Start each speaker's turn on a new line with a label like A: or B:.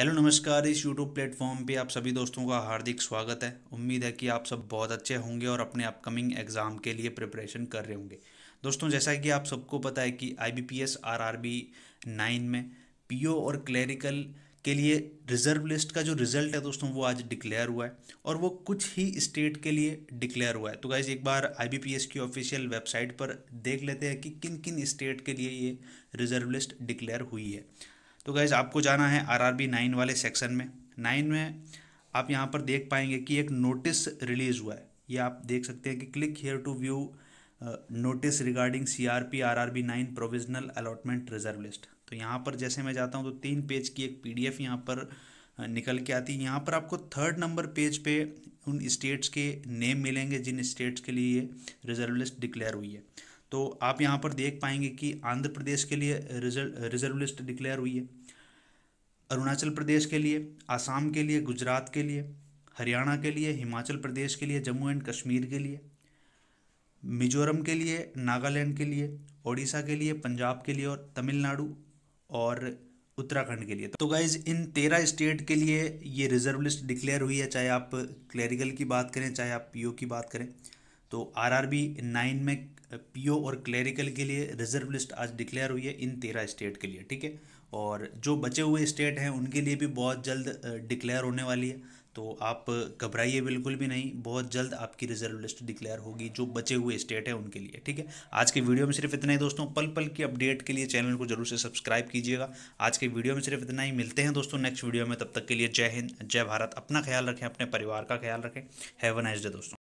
A: hello नमस्कार इस YouTube platform पे आप सभी दोस्तों का हार्दिक स्वागत है उम्मीद है कि आप सब बहुत अच्छे होंगे और अपने अपकमिंग एग्ज़ाम के लिए प्रिपरेशन कर रहे होंगे दोस्तों जैसा कि आप सबको पता है कि I B P S R R B nine में पी ओ और क्लैरिकल के लिए रिजर्व लिस्ट का जो रिज़ल्ट है दोस्तों वो आज डिक्लेयर हुआ है और वो कुछ ही स्टेट के लिए डिक्लेयर हुआ है तो गाइज़ एक बार एस की ऑफिशियल वेबसाइट पर देख लेते हैं कि किन किन स्टेट के लिए ये रिज़र्व लिस्ट डिक्लेयर हुई है तो गैज़ आपको जाना है आर आर बी नाइन वाले सेक्शन में नाइन में आप यहाँ पर देख पाएंगे कि एक नोटिस रिलीज़ हुआ है ये आप देख सकते हैं कि click here to view notice regarding C R P R R B nine provisional allotment reserve list तो यहाँ पर जैसे मैं जाता हूँ तो तीन पेज की एक पी डी एफ यहाँ पर uh, निकल के आती है यहाँ पर आपको थर्ड नंबर पेज पे उन स्टेट्स के नेम मिलेंगे जिन स्टेट्स के लिए ये रिजर्व लिस्ट डिक्लेयर हुई है तो आप यहाँ पर देख पाएंगे कि आंध्र प्रदेश के लिए रिजर्व रिजर्व लिस्ट डिक्लेयर हुई है अरुणाचल प्रदेश के लिए आसाम के लिए गुजरात के लिए हरियाणा के लिए हिमाचल प्रदेश के लिए जम्मू एंड कश्मीर के लिए मिजोरम के लिए नागालैंड के लिए ओडिशा के लिए पंजाब के लिए और तमिलनाडु और उत्तराखंड के लिए तो गाइज इन तेरह स्टेट के लिए ये रिजर्व लिस्ट डिक्लेयर हुई है चाहे आप क्लैरिकल की बात करें चाहे आप पीओ की बात करें तो आरआरबी नाइन में पीओ और क्लेरिकल के लिए रिजर्व लिस्ट आज डिक्लेयर हुई है इन तेरह स्टेट के लिए ठीक है और जो बचे हुए स्टेट हैं उनके लिए भी बहुत जल्द डिक्लेयर होने वाली है तो आप घबराइए बिल्कुल भी नहीं बहुत जल्द आपकी रिजर्व लिस्ट डिक्लेयर होगी जो बचे हुए स्टेट हैं उनके लिए ठीक है आज के वीडियो में सिर्फ इतना ही दोस्तों पल पल की अपडेट के लिए चैनल को जरूर से सब्सक्राइब कीजिएगा आज के वीडियो में सिर्फ इतना ही मिलते हैं दोस्तों नेक्स्ट वीडियो में तब तक के लिए जय हिंद जय भारत अपना ख्याल रखें अपने परिवार का ख्याल रखें हैव अ नाइस डे दोस्तों